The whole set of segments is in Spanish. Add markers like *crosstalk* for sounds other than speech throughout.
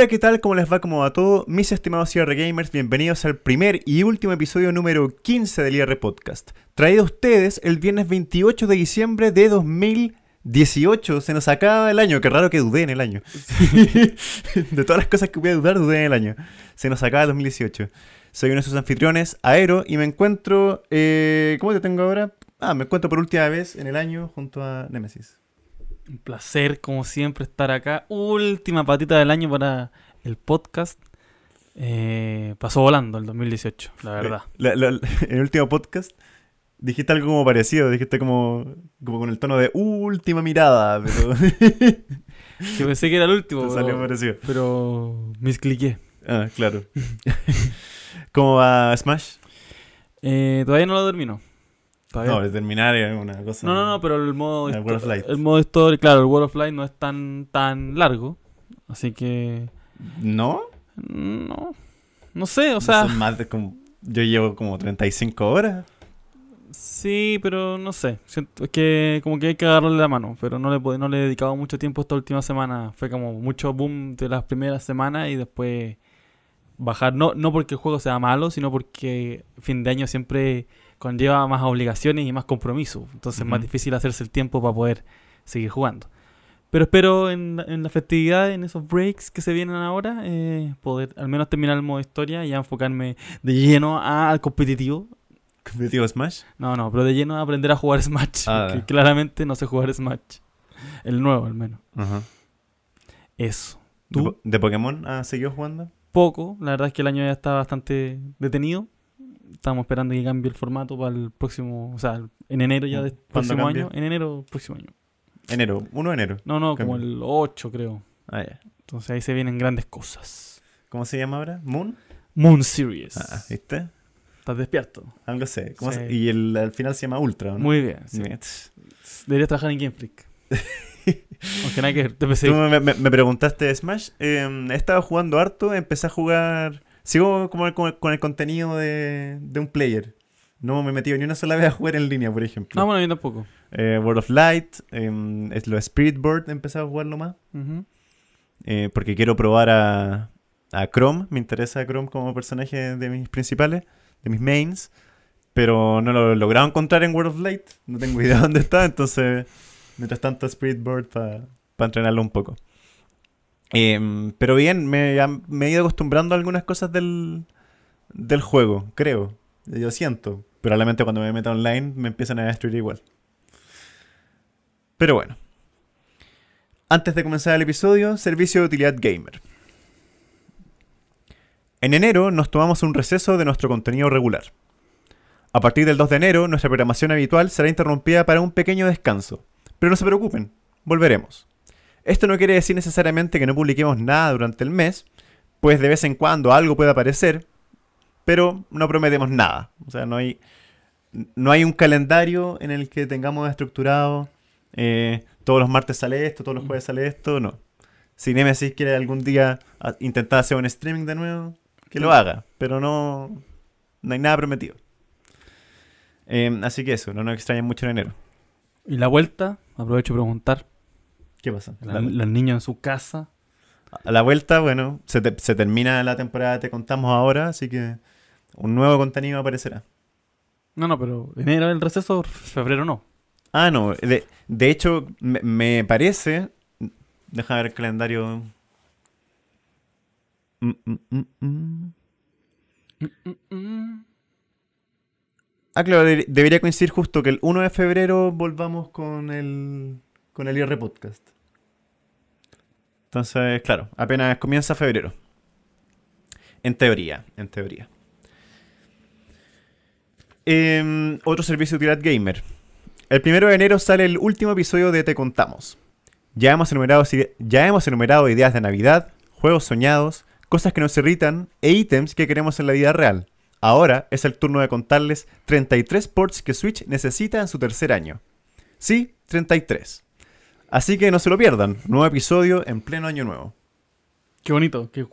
Hola, ¿qué tal? ¿Cómo les va? ¿Cómo va todo? Mis estimados IR Gamers, bienvenidos al primer y último episodio número 15 del IR Podcast. Traído a ustedes el viernes 28 de diciembre de 2018. Se nos acaba el año, qué raro que dudé en el año. *laughs* de todas las cosas que voy a dudar, dudé en el año. Se nos acaba el 2018. Soy uno de sus anfitriones, Aero, y me encuentro... Eh, ¿Cómo te tengo ahora? Ah, me encuentro por última vez en el año junto a Nemesis. Un placer, como siempre, estar acá. Última patita del año para el podcast. Eh, pasó volando el 2018, la eh, verdad. La, el último podcast dijiste algo como parecido, dijiste como, como con el tono de última mirada, pero... *laughs* Yo pensé que era el último. Pero, salió parecido. Pero me cliqué. Ah, claro. *laughs* ¿Cómo va Smash? Eh, todavía no lo termino. No, terminar es una cosa. No, no, no, pero el modo. El, modo story, claro, el World of Light no es tan, tan largo. Así que. ¿No? No. No sé, o sea. más como, yo llevo como 35 horas. Sí, pero no sé. Siento que como que hay que agarrarle la mano, pero no le, no le he dedicado mucho tiempo esta última semana. Fue como mucho boom de las primeras semanas y después bajar. No, no porque el juego sea malo, sino porque fin de año siempre conlleva más obligaciones y más compromiso. Entonces es más difícil hacerse el tiempo para poder seguir jugando. Pero espero en, la festividad, en esos breaks que se vienen ahora, eh, poder al menos terminar el modo historia y enfocarme de lleno al competitivo. ¿Competitivo Smash? No, no, pero de lleno a aprender a jugar Smash. Ah, claramente no sé jugar Smash. El nuevo, al menos. Eso. ¿De, ¿De, Pokémon has seguido jugando? Poco. La verdad es que el año ya está bastante detenido estamos esperando que cambie el formato para el próximo, o sea, en enero ya mm, del próximo año. En enero, próximo año. Enero, 1 de enero. No, no, como el 8 creo. Ah, Entonces ahí se vienen grandes cosas. ¿Cómo se llama ahora? Moon. Moon Series. Ah, ah ¿viste? Estás despierto. Algo sé. Y el, al final se llama Ultra, ¿no? Muy bien. Deberías trabajar en Game Freak. *laughs* Aunque nada que Tú me, preguntaste Smash. Estaba em, he estado jugando harto, empecé a jugar Sigo como con, el contenido de, un player. No me he metido ni una sola vez a jugar en línea, por ejemplo. Ah, bueno, yo tampoco. Eh, World of Light, em, es lo Spirit Board he empezado a jugarlo más. Eh, porque quiero probar a, Chrome. Me interesa Chrome como personaje de mis principales, de mis mains. Pero no lo he logrado encontrar en World of Light. No tengo *laughs* idea dónde está. Entonces, mientras tanto, Spirit Board para entrenarlo un poco. Em, pero bien, me, he ido acostumbrando a algunas cosas del, juego, creo. Yo siento. Pero realmente cuando me meta online me empiezan a destruir igual. Pero bueno. Antes de comenzar el episodio, servicio de utilidad gamer. En enero nos tomamos un receso de nuestro contenido regular. A partir del 2 de enero, nuestra programación habitual será interrumpida para un pequeño descanso. Pero no se preocupen, volveremos. Esto no quiere decir necesariamente que no publiquemos nada durante el mes, pues de vez en cuando algo puede aparecer, pero no prometemos nada. O sea, no hay, no hay un calendario en el que tengamos estructurado eh, todos los martes sale esto, todos los jueves sale esto, no. Si Nemesis quiere algún día ah, intentar hacer un streaming de nuevo, que lo haga, pero no, no hay nada prometido. Eh, así que eso, no nos extrañen mucho en enero. ¿Y la vuelta? Aprovecho para preguntar. ¿Qué pasa? los niños en su casa. A la vuelta, bueno, se, termina la temporada, te contamos ahora, así que un nuevo contenido aparecerá. No, no, pero enero el receso, febrero no. Ah, no. De, hecho, me, parece. Deja ver el calendario. Mm, mm, mm, ah, claro, debería coincidir justo que el 1 de febrero volvamos con el con el IR Podcast. Entonces, claro, apenas comienza febrero. En teoría, en teoría. Em, otro servicio de utilidad gamer. El primero de enero sale el último episodio de Te Contamos. Ya hemos enumerado, ya hemos enumerado ideas de Navidad, juegos soñados, cosas que nos irritan e ítems que queremos en la vida real. Ahora es el turno de contarles 33 ports que Switch necesita en su tercer año. Sí, 33. Así que no se lo pierdan. Nuevo episodio en pleno año nuevo. Qué bonito, que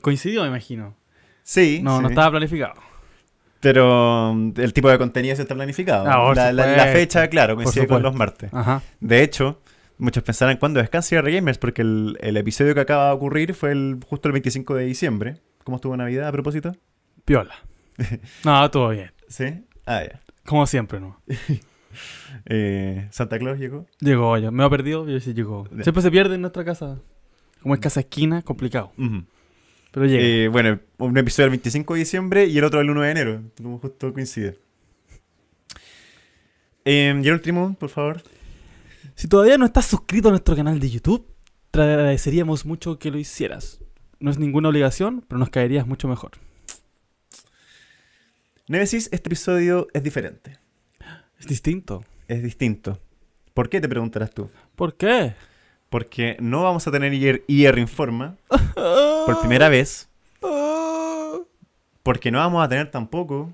coincidió, me imagino. Sí. No, no estaba planificado. Pero um, el tipo de contenido sí está planificado. Ah, la, fecha, claro, coincide con los martes. De hecho, muchos pensarán cuándo descansa Gamers, porque el, episodio que acaba de ocurrir fue el, justo el 25 de diciembre. ¿Cómo estuvo Navidad a propósito? Piola. *laughs* no, todo bien. ¿Sí? Ah, ya. Como siempre, ¿no? *laughs* Eh, ¿Santa Claus llegó? Llegó, yo me ha perdido, yo sí llegó. Siempre se pierde en nuestra casa. Como es casa esquina, complicado. Pero llega. Eh, bueno, un episodio el 25 de diciembre y el otro el 1 de enero. Como justo coincide. Eh, y el por favor. Si todavía no estás suscrito a nuestro canal de YouTube, te agradeceríamos mucho que lo hicieras. No es ninguna obligación, pero nos caerías mucho mejor. Nemesis, este episodio es diferente. Es distinto. Es distinto. ¿Por qué te preguntarás tú? ¿Por qué? Porque no vamos a tener IR, Informa *laughs* por primera vez. *laughs* Porque no vamos a tener tampoco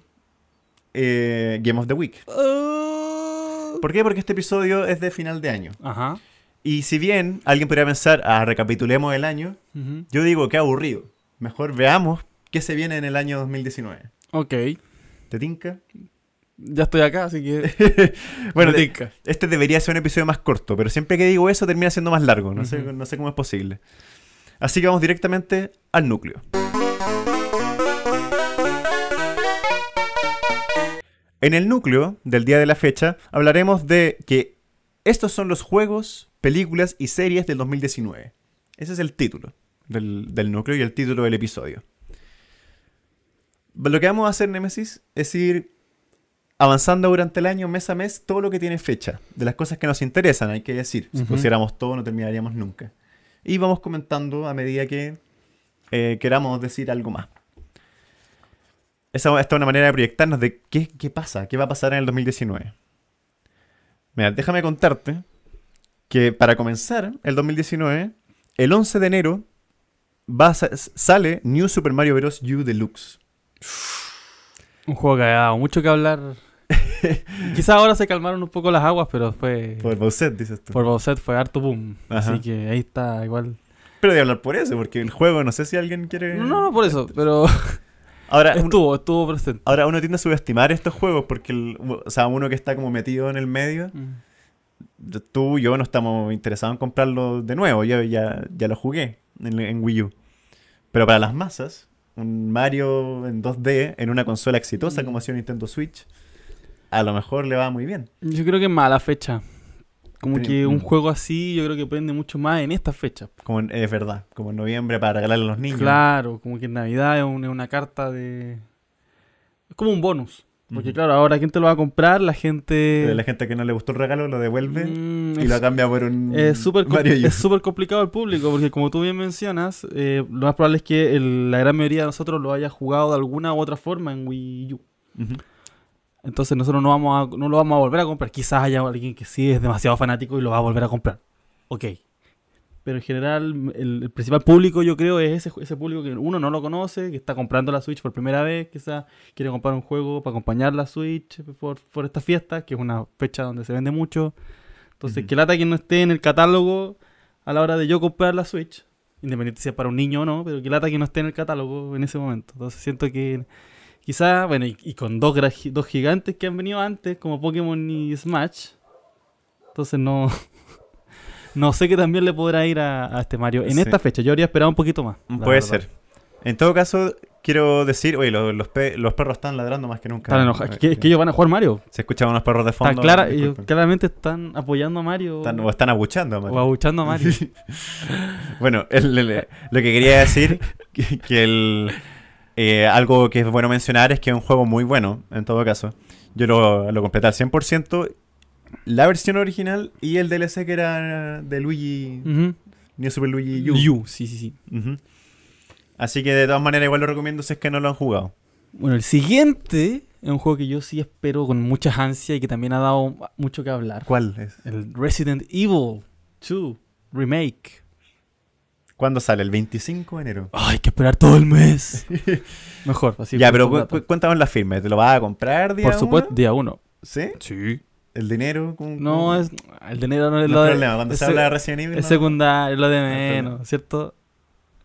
eh, Game of the Week. *laughs* ¿Por qué? Porque este episodio es de final de año. Ajá. Y si bien alguien podría pensar, a ah, recapitulemos el año, yo digo, qué aburrido. Mejor veamos qué se viene en el año 2019. Ok. ¿Te tinca? Ya estoy acá, así que. *laughs* bueno, este debería ser un episodio más corto, pero siempre que digo eso termina siendo más largo. No, sé, cómo es posible. Así que vamos directamente al núcleo. En el núcleo del día de la fecha hablaremos de que estos son los juegos, películas y series del 2019. Ese es el título del, del núcleo y el título del episodio. Lo que vamos a hacer, Nemesis, es ir avanzando durante el año, mes a mes, todo lo que tiene fecha, de las cosas que nos interesan, hay que decir. Si pusiéramos todo, no terminaríamos nunca. Y vamos comentando a medida que eh, queramos decir algo más. Esa, esta es una manera de proyectarnos de qué, qué pasa, qué va a pasar en el 2019. Mira, déjame contarte que para comenzar el 2019, el 11 de enero sale New Super Mario Bros. U Deluxe. Un juego que mucho que hablar *laughs* Quizás ahora se calmaron un poco las aguas, pero fue. Por Bowset, dices tú. Por Bowset fue harto boom. Así que ahí está, igual. Pero de hablar por eso, porque el juego, no sé si alguien quiere. No, no, por eso, *laughs* pero. Ahora, *laughs* estuvo, estuvo presente. Ahora uno tiende a subestimar estos juegos porque, o sea, uno que está como metido en el medio, mm. tú y yo no estamos interesados en comprarlo de nuevo, yo ya, ya lo jugué en, Wii U. Pero para las masas, un Mario en 2D en una consola exitosa mm. como ha sido Nintendo Switch, a lo mejor le va muy bien. Yo creo que es mala fecha. Como que un mm. juego así, yo creo que prende mucho más en esta fecha. Como es verdad, como en noviembre para regalarle a los niños. Claro, como que en Navidad es una, carta de. Es como un bonus. Porque claro, ahora quién te lo va a comprar, la gente... Eh, la gente que no le gustó el regalo lo devuelve mm, y lo cambia por un... Es súper complicado el público, porque como tú bien mencionas, eh, lo más probable es que la gran mayoría de nosotros lo haya jugado de alguna u otra forma en Wii U. Uh entonces nosotros no, vamos a, no lo vamos a volver a comprar. Quizás haya alguien que sí es demasiado fanático y lo va a volver a comprar. Ok. Pero en general, el, principal público yo creo es ese, ese, público que uno no lo conoce, que está comprando la Switch por primera vez, quizás quiere comprar un juego para acompañar la Switch por, por esta fiesta, que es una fecha donde se vende mucho. Entonces, que lata que no esté en el catálogo a la hora de yo comprar la Switch, independientemente si es para un niño o no, pero que lata que no esté en el catálogo en ese momento. Entonces siento que Quizá, bueno, y, con dos, dos gigantes que han venido antes, como Pokémon y Smash. Entonces no. *laughs* no sé que también le podrá ir a, este Mario en esta fecha. Yo habría esperado un poquito más. Puede ser. En todo caso, quiero decir, oye, los, perros están ladrando más que nunca. es que, eh, ellos van a jugar Mario. Se escuchan unos perros de fondo. claramente están apoyando a Mario. o están abuchando a Mario. O abuchando a Mario. *laughs* bueno, lo que quería decir, *laughs* que el eh, algo que es bueno mencionar es que es un juego muy bueno, en todo caso. Yo lo, lo completé al 100%, la versión original y el DLC que era de Luigi, Super Luigi U. sí, sí, sí. Así que de todas maneras igual lo recomiendo si es que no lo han jugado. Bueno, el siguiente es un juego que yo sí espero con muchas ansia y que también ha dado mucho que hablar. ¿Cuál es? El Resident Evil 2 Remake. ¿Cuándo sale? ¿El 25 de enero? Ay, hay que esperar todo el mes. *laughs* Mejor, así. Ya, pero cuéntame cuéntanos la firma. ¿Te lo vas a comprar día Por supuesto, día uno. ¿Sí? Sí. ¿El dinero? No, es, el dinero no es no lo problema. Cuando se habla de recién Evil. Es secundario, es lo de menos, ¿cierto?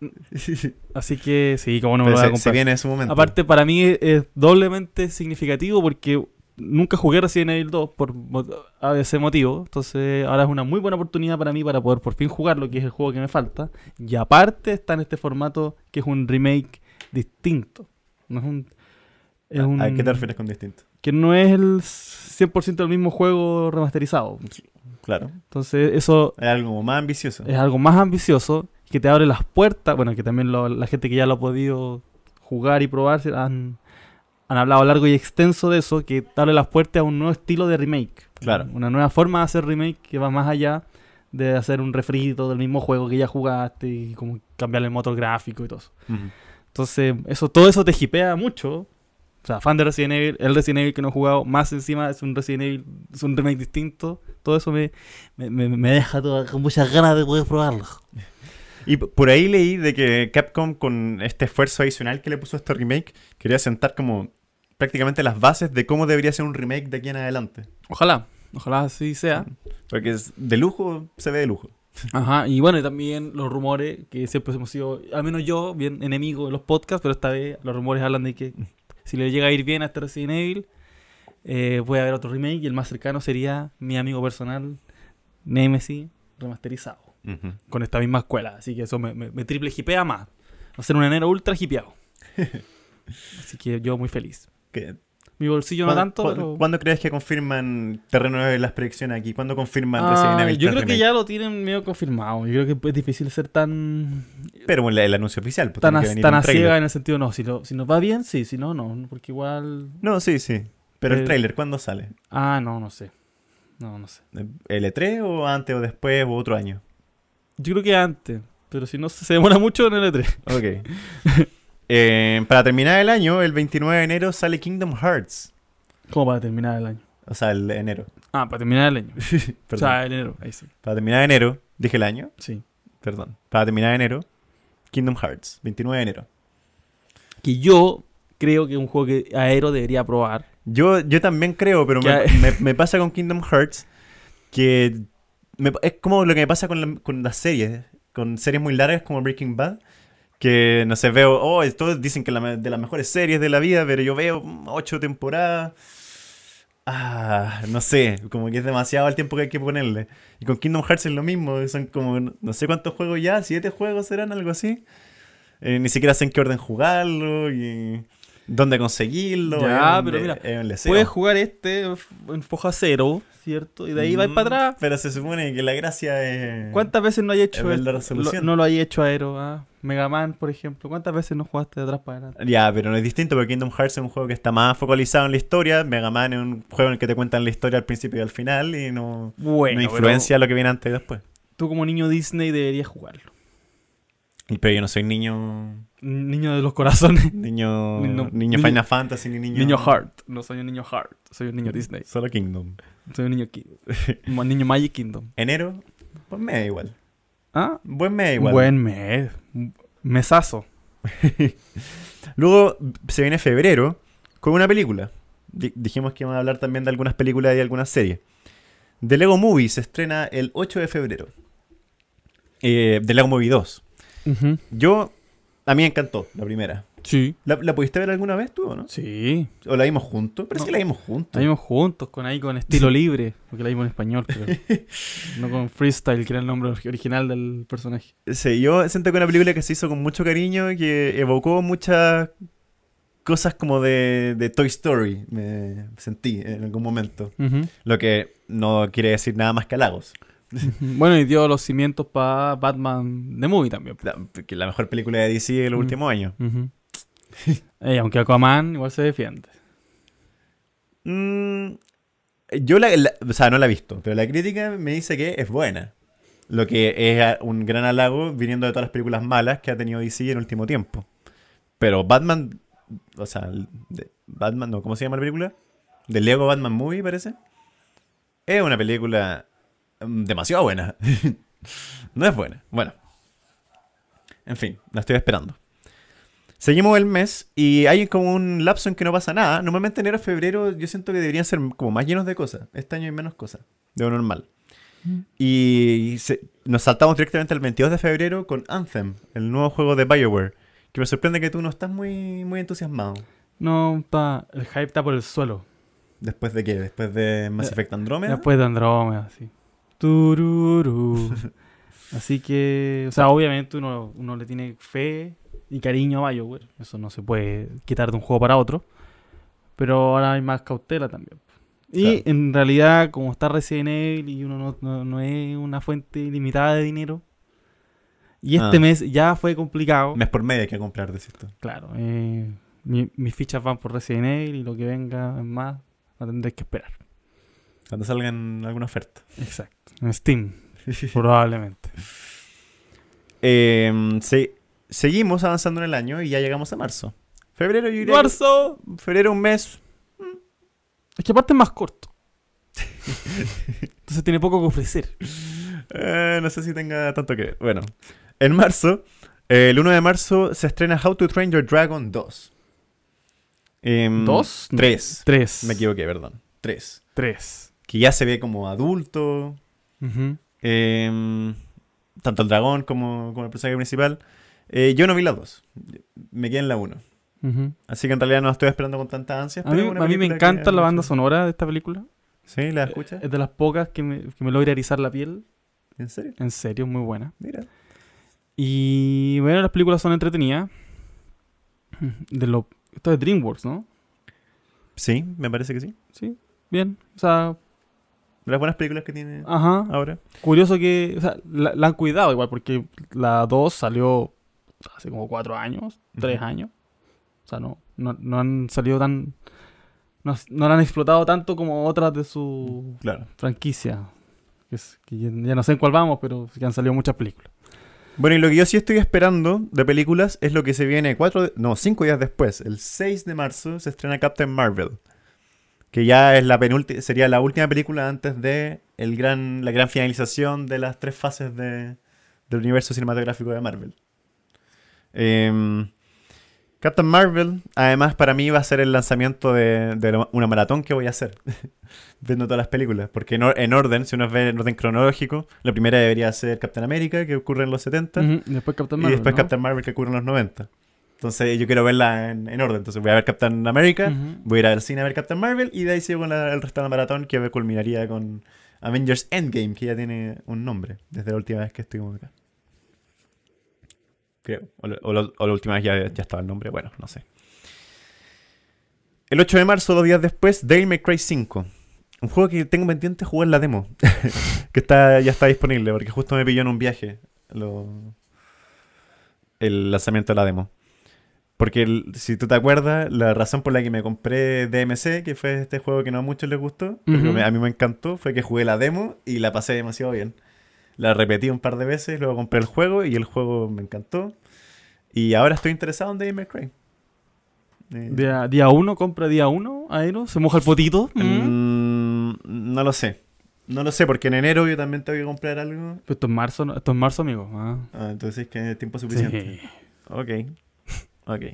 *laughs* Así que sí, como no me lo voy a comprar. Se viene en su momento. Aparte, para mí es doblemente significativo porque Nunca jugué Resident Evil 2 por ese motivo, entonces ahora es una muy buena oportunidad para mí para poder por fin jugar lo que es el juego que me falta. Y aparte está en este formato que es un remake distinto. No es un, ¿A qué te refieres con distinto? Que no es el 100% el mismo juego remasterizado. Claro. Entonces eso... Es algo más ambicioso. Es algo más ambicioso que te abre las puertas, bueno, que también la gente que ya lo ha podido jugar y probarse han han hablado largo y extenso de eso, que darle las puertas a un nuevo estilo de remake. Claro. Una nueva forma de hacer remake que va más allá de hacer un refrito del mismo juego que ya jugaste y como cambiarle el motor gráfico y todo eso. Entonces, eso, todo eso te hipea mucho. O sea, fan de Resident Evil, el Resident Evil que no he jugado, más encima es un Resident Evil, es un remake distinto. Todo eso me, deja con muchas ganas de poder probarlo. Y por ahí leí de que Capcom, con este esfuerzo adicional que le puso a este remake, quería sentar como prácticamente las bases de cómo debería ser un remake de aquí en adelante. Ojalá, ojalá así sea. Porque es de lujo se ve de lujo. Ajá, y bueno, y también los rumores que siempre hemos sido, al menos yo, bien enemigo de los podcasts, pero esta vez los rumores hablan de que si le llega a ir bien a este Resident Evil, eh, voy a ver otro remake y el más cercano sería mi amigo personal, Nemesis, remasterizado, con esta misma escuela. Así que eso me, me triple hipea más. Va a ser un enero ultra hipeado. *laughs* Así que yo muy feliz. Mi bolsillo no tanto, pero... ¿Cuándo crees que confirman terreno de las predicciones aquí? ¿Cuándo confirman ah, Yo creo que ya lo tienen medio confirmado. Yo creo que es difícil ser tan... Pero el, el anuncio oficial. Pues, tan a, ciega en el sentido, no, si, nos va bien, sí, si no, no. Porque igual... No, sí, sí. Pero el, eh, tráiler, trailer, ¿cuándo sale? Ah, no, no sé. No, no sé. ¿L3 e o antes o después o otro año? Yo creo que antes, pero si no se demora mucho en el E3. Ok. *laughs* Eh, para terminar el año, el 29 de enero sale Kingdom Hearts. ¿Cómo para terminar el año? O sea, el enero. Ah, para terminar el año. *laughs* o sea, el enero, ahí sí. Para terminar enero, dije el año. Sí. Perdón. Para terminar enero, Kingdom Hearts, 29 de enero. Que yo creo que es un juego que Aero debería probar. Yo, yo también creo, pero me, pasa con Kingdom Hearts que es como lo que me pasa con las series. Con series muy largas como Breaking Bad que no sé, veo, oh, todos dicen que la, de las mejores series de la vida, pero yo veo ocho temporadas. Ah, no sé, como que es demasiado el tiempo que hay que ponerle. Y con Kingdom Hearts es lo mismo, son como no sé cuántos juegos ya, siete juegos serán, algo así. Eh, ni siquiera sé en qué orden jugarlo y dónde conseguirlo. Ya, pero mira, puedes jugar este en foja cero, ¿cierto? Y de ahí va mm, para atrás. Pero se supone que la gracia es. ¿Cuántas veces no hay hecho lo, No lo hay hecho Aero, ¿ah? Mega Man, por ejemplo. ¿Cuántas veces no jugaste de atrás para adelante? Ya, pero no es distinto porque Kingdom Hearts es un juego que está más focalizado en la historia. Mega Man es un juego en el que te cuentan la historia al principio y al final y no, bueno, no influencia lo que viene antes y después. Tú, como niño Disney, deberías jugarlo. Pero yo no soy niño. Niño de los corazones. *laughs* Niño. Niño, Final Fantasy ni niño. Niño Heart. No soy un niño Heart. Soy un niño Disney. Solo Kingdom. Soy un niño. *laughs* niño Magic Kingdom. Enero. Buen mes igual. ¿Ah? Buen mes igual. Buen mes. Mesazo. *laughs* Luego se viene febrero con una película. dijimos que iban a hablar también de algunas películas y algunas series. The Lego Movie se estrena el 8 de febrero. Eh, The Lego Movie 2. Yo, a mí me encantó la primera. Sí. ¿La, pudiste ver alguna vez tú o no? Sí. ¿O la vimos juntos? pero que la vimos juntos. La vimos juntos, con ahí con estilo libre, porque la vimos en español, creo. *laughs* no con freestyle, que era el nombre original del personaje. Sí, yo senté con una película que se hizo con mucho cariño, que evocó muchas cosas como de, Toy Story, me sentí en algún momento. Lo que no quiere decir nada más que halagos bueno, y dio los cimientos para Batman de Movie también. es pues. la mejor película de DC en los últimos años. aunque Aquaman igual se defiende. Mm, yo la, O sea, no la he visto, pero la crítica me dice que es buena. Lo que es un gran halago viniendo de todas las películas malas que ha tenido DC en el último tiempo. Pero Batman. O sea, de, Batman, ¿cómo se llama la película? De Lego Batman Movie, parece. Es una película Mm, demasiado buena. *laughs* no es buena. Bueno. En fin, la estoy esperando. Seguimos el mes y hay como un lapso en que no pasa nada. Normalmente enero, febrero, yo siento que deberían ser como más llenos de cosas. Este año hay menos cosas, de lo normal. Mm. Y nos saltamos directamente al 22 de febrero con Anthem, el nuevo juego de Bioware. Que me sorprende que tú no estás muy, muy entusiasmado. No, pa, el hype está por el suelo. ¿Después de qué? ¿Después de Mass eh, Effect Andromeda? Después de Andromeda sí. Tururu. *laughs* Así que, o sea, obviamente uno, le tiene fe y cariño a Bioware. Eso no se puede quitar de un juego para otro. Pero ahora hay más cautela también. Y en realidad, como está Resident Evil y uno no, es una fuente limitada de dinero. Y este ah. mes ya fue complicado. Mes por medio hay que comprar, de cierto. Claro. Eh, mis fichas van por Resident Evil y lo que venga es más, no tendréis que esperar. Cuando salgan alguna oferta. Exacto. En Steam. *laughs* probablemente. Em, seguimos avanzando en el año y ya llegamos a marzo. Febrero y ¡Marzo! Febrero un mes. Es que aparte es más corto. Entonces tiene poco que ofrecer. Eh, no sé si tenga tanto que Bueno, en marzo, el 1 de marzo se estrena How to Train Your Dragon 2. Eh, ¿Dos? Em, Me equivoqué, perdón. Tres. Tres que ya se ve como adulto. Em, tanto el dragón como, el personaje principal. Eh, yo no vi las dos. Me quedé en la una. Así que en realidad no la estoy esperando con tanta ansia. A, mí, me encanta la banda sonora de esta película. ¿Sí? ¿La eh, escuchas? Es de las pocas que me, que me logra erizar la piel. ¿En serio? En serio, muy buena. Mira. Y bueno, las películas son entretenidas. De lo, esto es DreamWorks, ¿no? Sí, me parece que sí. Sí, bien. O sea, de las buenas películas que tiene ahora. Curioso que. O sea, la, han cuidado igual, porque la 2 salió hace como 4 años, 3 años. O sea, no, no, han salido tan. No, la han explotado tanto como otras de su franquicia. Que, ya, no sé en cuál vamos, pero que han salido muchas películas. Bueno, y lo que yo sí estoy esperando de películas es lo que se viene cuatro, no, cinco días después. El 6 de marzo se estrena Captain Marvel que ya es la sería la última película antes de el gran, la gran finalización de las tres fases del universo cinematográfico de Marvel. Em, Captain Marvel, además, para mí va a ser el lanzamiento de, una maratón que voy a hacer, *laughs* viendo todas las películas, porque en, orden, si uno ve en orden cronológico, la primera debería ser Captain America, que ocurre en los 70, y después Captain Marvel, que ocurre en los 90. Entonces yo quiero verla en, orden. Entonces voy a ver Captain America, voy a ir al cine a ver Captain Marvel y de ahí sigo con el resto de maratón que culminaría con Avengers Endgame, que ya tiene un nombre desde la última vez que estuvimos acá. Creo. O, la última vez ya, estaba el nombre, bueno, no sé. El 8 de marzo, dos días después, Dale Cry 5. Un juego que tengo pendiente jugar la demo. *laughs* que está, ya está disponible, porque justo me pilló en un viaje el lanzamiento de la demo. Porque si tú te acuerdas, la razón por la que me compré DMC, que fue este juego que no a muchos les gustó, pero a mí me encantó, fue que jugué la demo y la pasé demasiado bien. La repetí un par de veces, luego compré el juego y el juego me encantó. Y ahora estoy interesado en DMC. Eh, día, 1 uno, compra día uno, no se moja el potito. Mm, no lo sé. No lo sé, porque en enero yo también tengo que comprar algo. Pero esto es marzo, esto marzo, amigo. Ah. Ah, entonces es que es tiempo suficiente. Ok. Ok. *laughs*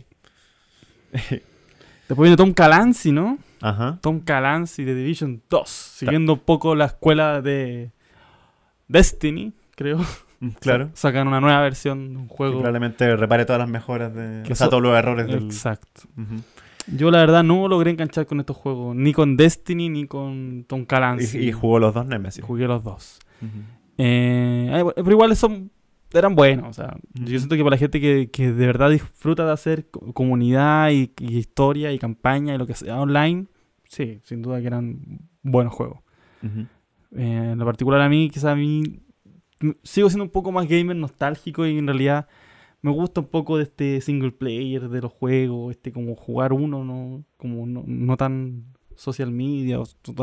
Después viene Tom Calancy, ¿no? Ajá. Tom Calancy de Division 2, siguiendo un poco la escuela de Destiny, creo. Mm, claro. *laughs* Sacan una nueva versión de un juego. probablemente repare todas las mejoras, de, o todos los errores del... Exacto. Yo la verdad no logré enganchar con estos juegos, ni con Destiny ni con Tom Calancy. Y, jugó los dos Nemesis. Jugué los dos. Eh, eh, pero igual son eran buenos. O sea, yo siento que para la gente que, que de verdad disfruta de hacer comunidad y, historia y campaña y lo que sea online, sí, sin duda que eran buenos juegos. Eh, en lo particular a mí, quizá a mí sigo siendo un poco más gamer nostálgico y en realidad me gusta un poco de este single player de los juegos, este como jugar uno, no como no, tan social media,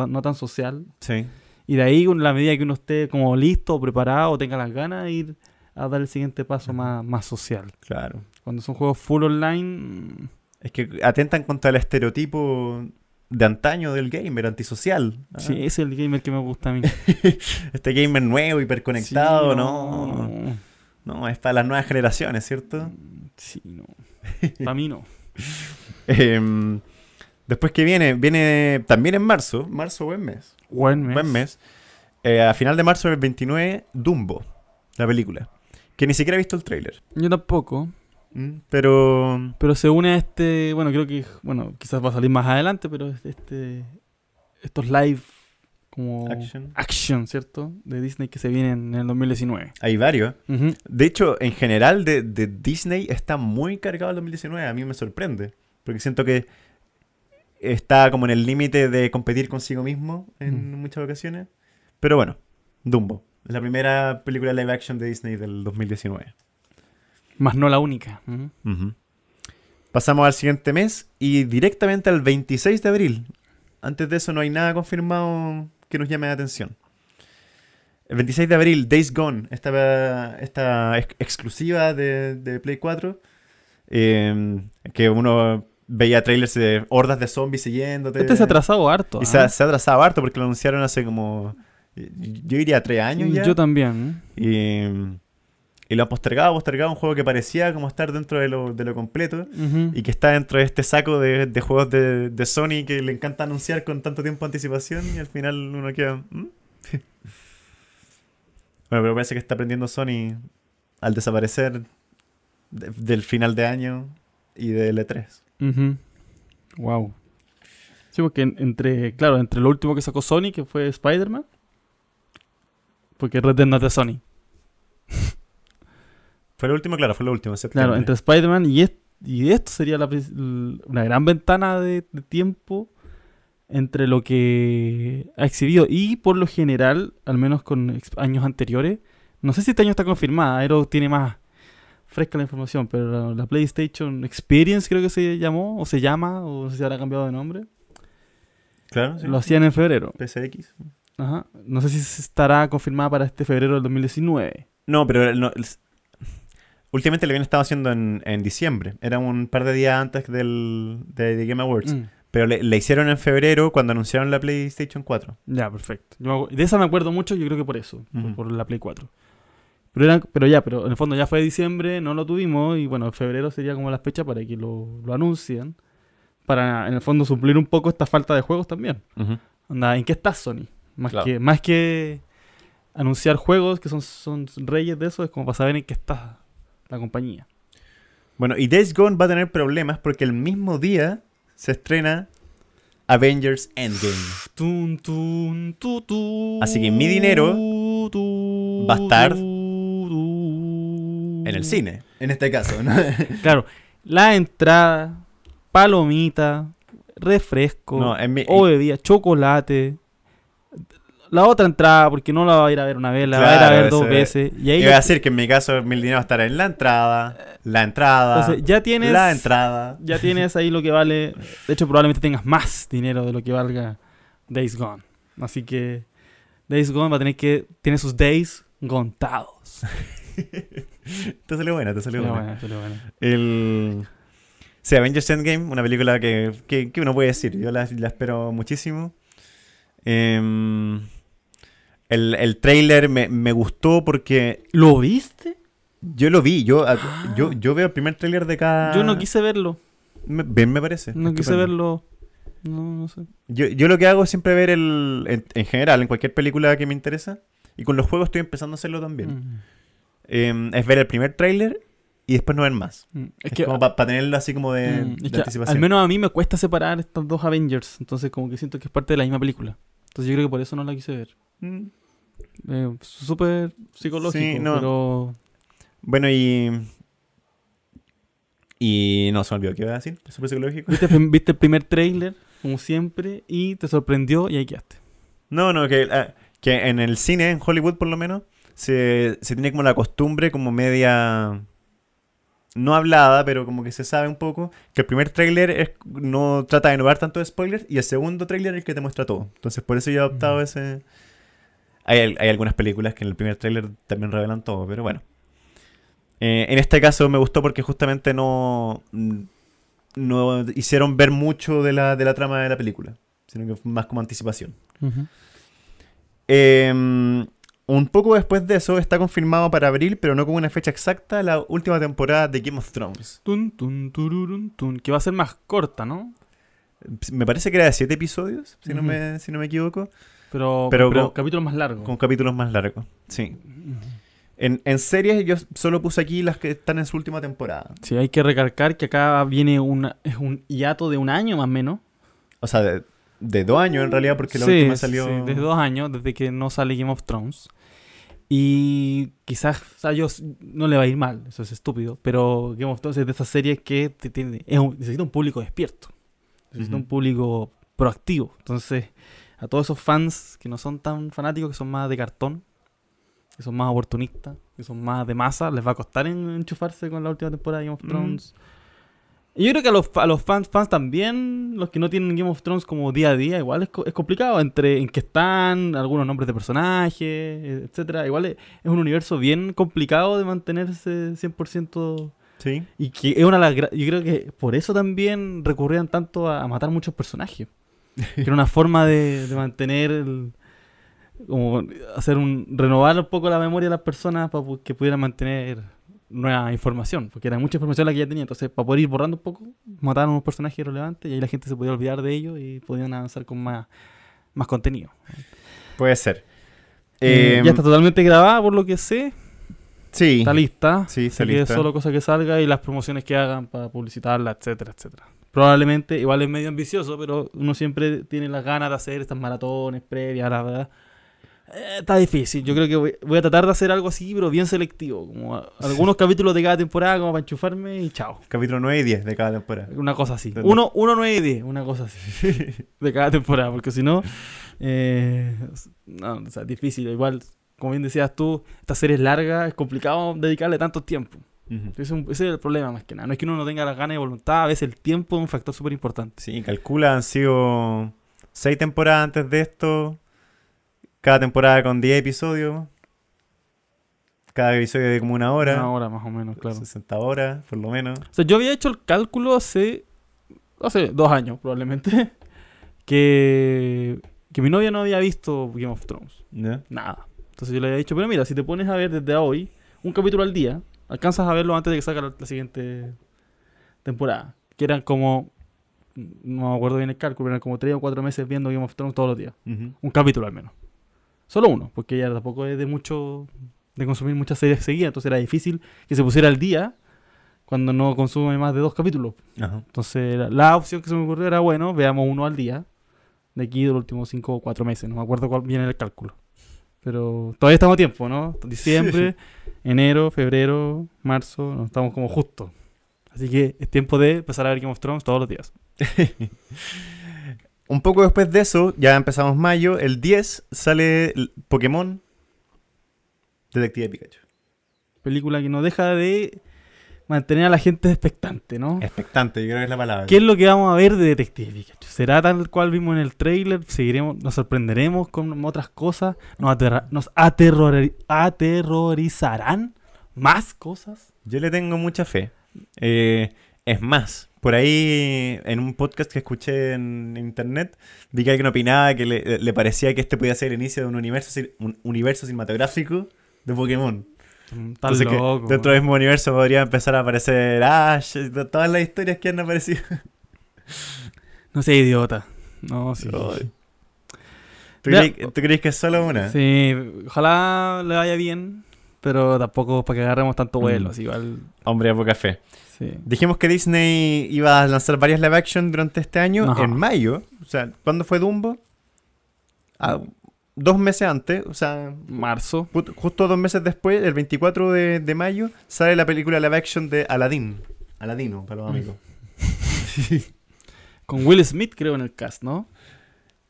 no tan social. Sí. Y de ahí, con la medida que uno esté como listo, preparado, tenga las ganas, de ir a dar el siguiente paso más, social. Claro. Cuando son juegos full online. Es que atentan contra el estereotipo de antaño del gamer antisocial. ¿ah? Sí, ese es el gamer que me gusta a mí. *laughs* este gamer nuevo, hiperconectado, no. no. está es las nuevas generaciones, ¿cierto? Sí, no. para mí no. *laughs* Em, después que viene, viene también en marzo. Marzo, buen mes. Buen mes. Buen mes. Eh, a final de marzo del 29, Dumbo, la película que ni siquiera he visto el tráiler. Yo tampoco. Mm, pero. Pero se une a este. Bueno, creo que. Bueno, quizás va a salir más adelante, pero este. Estos live. Como. Action. Action, ¿cierto? De Disney que se vienen en el 2019. Hay varios. De hecho, en general, de, Disney está muy cargado el 2019. A mí me sorprende. Porque siento que. Está como en el límite de competir consigo mismo en mm. muchas ocasiones. Pero bueno, Dumbo. La primera película live action de Disney del 2019. Más no la única. Pasamos al siguiente mes y directamente al 26 de abril. Antes de eso no hay nada confirmado que nos llame la atención. El 26 de abril, Days Gone, esta, esta exclusiva de, Play 4, em, que uno veía trailers de hordas de zombies siguiendo. Este se ha atrasado harto. ¿ah? se, ha atrasado harto porque lo anunciaron hace como yo a tres años mm, ya. Yo también. ¿eh? Y, lo ha postergado, postergado, un juego que parecía como estar dentro de lo, completo y que está dentro de este saco de, juegos de, Sony que le encanta anunciar con tanto tiempo de anticipación y al final uno queda... *laughs* bueno, pero parece que está aprendiendo Sony al desaparecer del final de año y de E3. Wow. Sí, porque entre, claro, entre lo último que sacó Sony, que fue Spider-Man, porque Red Dead de Sony. *laughs* Fue la último, claro, fue lo último. Claro, entre Spider-Man y, y, esto sería una gran ventana de, tiempo entre lo que ha exhibido. Y por lo general, al menos con años anteriores, no sé si este año está confirmada, Aero tiene más fresca la información, pero la, PlayStation Experience creo que se llamó, o se llama, o no sé si habrá cambiado de nombre. Claro. Lo hacían en febrero. PCX. No sé si estará confirmada para este febrero del 2019. No, pero últimamente le habían estado haciendo en, diciembre. Era un par de días antes del, de, Game Awards. Mm. Pero le, hicieron en febrero cuando anunciaron la PlayStation 4. Ya, perfecto. de esa me acuerdo mucho, yo creo que por eso, por, la Play 4. Pero, pero ya, pero en el fondo ya fue diciembre, no lo tuvimos y bueno, febrero sería como la fecha para que lo, lo anuncien. Para en el fondo suplir un poco esta falta de juegos también. ¿en qué está Sony? Más, que, anunciar juegos que son, son reyes de eso, es como para saber en qué está la compañía. Bueno, y Days Gone va a tener problemas porque el mismo día se estrena Avengers Endgame. Así que mi dinero va a estar en el cine, en este caso. *laughs* claro, la entrada, palomita, refresco, bebida, chocolate la otra entrada, porque no la va a ir a ver una vez, la va a ir a ver dos veces. Y ahí a decir que en mi caso mil dinero estará en la entrada, la entrada, Entonces, ya tienes, la entrada. Ya tienes ahí lo que vale. De hecho, probablemente tengas más dinero de lo que valga Days Gone. Así que Days Gone va a tener que. Tiene sus days contados. *laughs* te salió buena, te salió, buena. buena. El. Sí, Avengers Endgame, una película que, que, uno puede decir. Yo la, la espero muchísimo. Eh, el, el trailer me, gustó porque... ¿Lo viste? Yo lo vi, ah, ah. yo, yo, veo el primer trailer de cada... Yo no quise verlo. Me, me parece. No quise verlo. No, no sé. Yo, yo, lo que hago es siempre ver el... En, general, en cualquier película que me interesa. Y con los juegos estoy empezando a hacerlo también. Mm. Em, es ver el primer trailer y después no ver más. Mm. Es, que, para tenerlo así como de, mm, anticipación. Al menos a mí me cuesta separar estos dos Avengers. Entonces como que siento que es parte de la misma película. Entonces yo creo que por eso no la quise ver. Eh, súper psicológico, pero... Bueno, y... Y no, se olvidó qué iba a decir. Súper psicológico. ¿Viste, el primer trailer, como siempre, y te sorprendió y ahí quedaste. No, no, que, ah, que en el cine, en Hollywood por lo menos, se, tiene como la costumbre como media no hablada, pero como que se sabe un poco, que el primer tráiler no trata de innovar tanto de spoilers y el segundo tráiler es el que te muestra todo. Entonces por eso yo he adoptado mm. ese, hay, algunas películas que en el primer tráiler también revelan todo, pero bueno. Eh, en este caso me gustó porque justamente no, mm, no hicieron ver mucho de la, de la trama de la película, sino que fue más como anticipación. Em, un poco después de eso está confirmado para abril, pero no con una fecha exacta, la última temporada de Game of Thrones. Tun, tun, tun, que va a ser más corta, ¿no? Em, me parece que era de siete episodios, si, no me, si no me equivoco. Pero, con capítulos más largos. Con capítulos más largos, sí. En, series yo solo puse aquí las que están en su última temporada. Sí, hay que recalcar que acá viene un hiato de un año más o menos. O sea, de, dos años en realidad, porque la última salió... Sí, desde dos años, desde que no sale Game of Thrones. Y quizás o sea, no le va a ir mal, eso es estúpido, pero Game of Thrones es de esas series que te, tiene, un, necesita un público despierto, necesita un público proactivo. Entonces a todos esos fans que no son tan fanáticos, que son más de cartón, que son más oportunistas, que son más de masa, les va a costar enchufarse con la última temporada de Game of mm. Thrones. Y yo creo que a los, fans, fans también, los que no tienen Game of Thrones como día a día, igual es, complicado entre en qué están, algunos nombres de personajes, eh, etcétera. Igual es, un universo bien complicado de mantenerse 100% Sí. Y que es una yo creo que por eso también recurrían tanto a matar muchos personajes era una forma de, mantener, como hacer un, renovar un poco la memoria de las personas para que pudieran mantener nueva información, porque era mucha información la que ya tenía, entonces para poder ir borrando un poco, mataron a unos personajes relevantes y ahí la gente se podía olvidar de ellos y podían avanzar con más, contenido. Puede ser. Eh, ya em, está totalmente grabada, por lo que sé. Sí. Está lista. Sí, solo cosas que salga y las promociones que hagan para publicitarla, etcétera, etcétera. Probablemente, igual es medio ambicioso, pero uno siempre tiene las ganas de hacer estas maratones previas, la verdad. Eh, está difícil. Yo creo que voy, a tratar de hacer algo así, pero bien selectivo. Como algunos capítulos de cada temporada, como para enchufarme y chao. Capítulo 9 y 10 de cada temporada. Una cosa así. uno, uno, 9 y 10, una cosa así. *laughs* de cada temporada, porque si no, eh, no, o sea, difícil. Igual como bien decías tú, esta serie es larga, es complicado dedicarle tanto tiempo. ese, es el problema más que nada. No es que uno no tenga las ganas y voluntad, a veces el tiempo es un factor súper importante. Sí, calcula, han sido seis temporadas antes de esto, cada temporada con 10 episodios, cada episodio de como una hora. Una hora más o menos, claro. 60 horas, por lo menos. O sea, yo había hecho el cálculo hace, hace dos años probablemente, *laughs* que, mi novia no había visto Game of Thrones. Nada. Entonces yo le había dicho, pero mira, si te pones a ver desde hoy un capítulo al día, alcanzas a verlo antes de que salga la, siguiente temporada. Que eran como, no me acuerdo bien el cálculo, eran como tres o cuatro meses viendo Game of Thrones todos los días. Un capítulo al menos. Solo uno, porque ya tampoco es de mucho, de consumir muchas series seguidas, entonces era difícil que se pusiera al día cuando no consume más de dos capítulos. Entonces, la, opción que se me ocurrió era, bueno, veamos uno al día, de aquí de los últimos cinco o cuatro meses, no me acuerdo cuál viene el cálculo. Pero todavía estamos a tiempo, ¿no? Diciembre, enero, febrero, marzo, estamos como justo. Así que es tiempo de empezar a ver Game of Thrones todos los días. *laughs* Un poco después de eso, ya empezamos mayo, el 10 sale Pokémon Detective Pikachu. Película que no deja de mantener a la gente expectante, ¿no? Expectante, yo creo que es la palabra. ¿Qué es lo que vamos a ver de Detective ¿Será tal cual vimos en el trailer? ¿Seguiremos, ¿Nos sorprenderemos con otras cosas? ¿Nos, aterra nos aterrorizarán más cosas? Yo le tengo mucha fe. Eh, es más, por ahí en un podcast que escuché en internet, vi que alguien opinaba que le, parecía que este podía ser el inicio de un universo, un universo cinematográfico de Pokémon dentro del mismo universo podría empezar a aparecer Ash, todas las historias que han aparecido. No sé idiota. No, sí. ¿Tú, crees que es solo una? Sí, ojalá le vaya bien, pero tampoco para que agarremos tanto mm. vuelo. Igual... Hombre, a poca fe. Dijimos que Disney iba a lanzar varias live action durante este año, en mayo. O sea, ¿cuándo fue Dumbo? Ah, dos meses antes, o sea, marzo, justo, dos meses después, el 24 de, mayo, sale la película live action de Aladdin. Aladino, para los mm. amigos. *laughs* Con Will Smith, creo, en el cast, ¿no?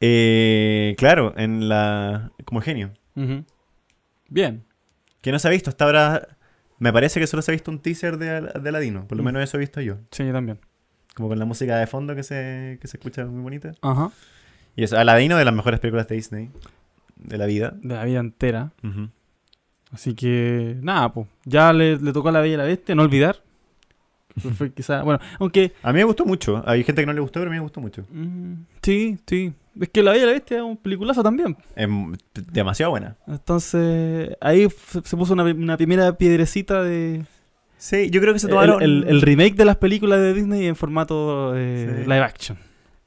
Eh, claro, en la. como genio. Bien. Que no se ha visto hasta ahora. Me parece que solo se ha visto un teaser de, de Aladino. Por lo mm. menos eso he visto yo. Sí, yo también. Como con la música de fondo que se, se escucha muy bonita. Ajá. Y eso, Aladino de las mejores películas de Disney de la vida. De la vida entera. Así que, nada, pues. Ya le, tocó a la Bella y la Bestia, no olvidar. *laughs* bueno, aunque. A mí me gustó mucho. Hay gente que no le gustó, pero a mí me gustó mucho. Mm, sí, sí. Es que La Bella y la Bestia es un peliculazo también. Es demasiado buena. Entonces, ahí se puso una, primera piedrecita de. Sí, yo creo que se tomaron. El, remake de las películas de Disney en formato eh, live action.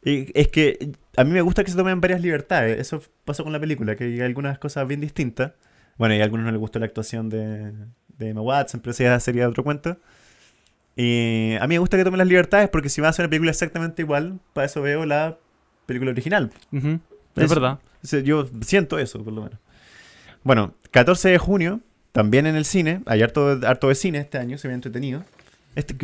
Y es que a mí me gusta que se tomen varias libertades. Eso pasó con la película, que hay algunas cosas bien distintas. Bueno, y a algunos no les gustó la actuación de, de Emma Watson, pero esa sería otro cuento. Y a mí me gusta que tomen las libertades porque si van a hacer una película exactamente igual, para eso veo la película original. Es verdad. Yo siento eso, por lo menos. Bueno, 14 de junio, también en el cine. Hay harto, harto de cine este año, se ve entretenido. Este,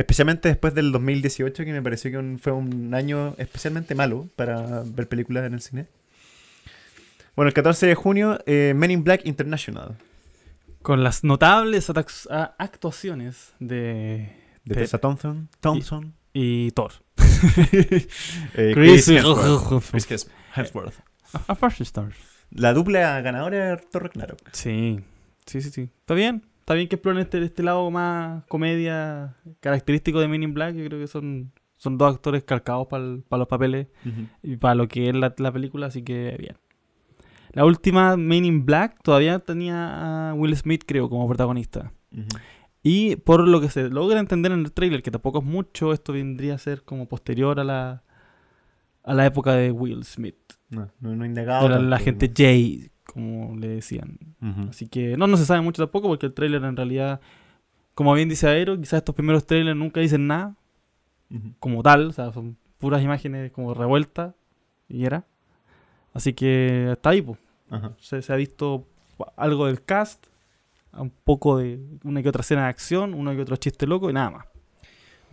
Especialmente después del 2018, que me pareció que fue un año especialmente malo para ver películas en el cine. Bueno, el 14 de junio, eh, Men in Black International. Con las notables actuaciones de... De Tessa Thompson, Thompson. Y, Thor. *laughs* Eh, Chris, Hemsworth. Eh, a, La dupla ganadora de Thor Claro. Sí, sí, sí, sí. Está bien, está bien que exploren este, este lado más comedia característico de Men in Black. Yo creo que son, son dos actores calcados para los papeles y para lo que es la, película, así que bien. La última, Men in Black, todavía tenía a Will Smith, creo, como protagonista. Y por lo que se logra entender en el trailer, que tampoco es mucho, esto vendría a ser como posterior a la, a la época de Will Smith. No, no, indagado. La, la, gente Jay, como le decían. Así que no, no se sabe mucho tampoco porque el trailer en realidad, como bien dice Aero, quizás estos primeros trailers nunca dicen nada como tal, o sea, son puras imágenes como revueltas y era. Así que está ahí, pues. se, ha visto algo del cast, un poco de una que otra escena de acción, uno que otro chiste loco y nada más.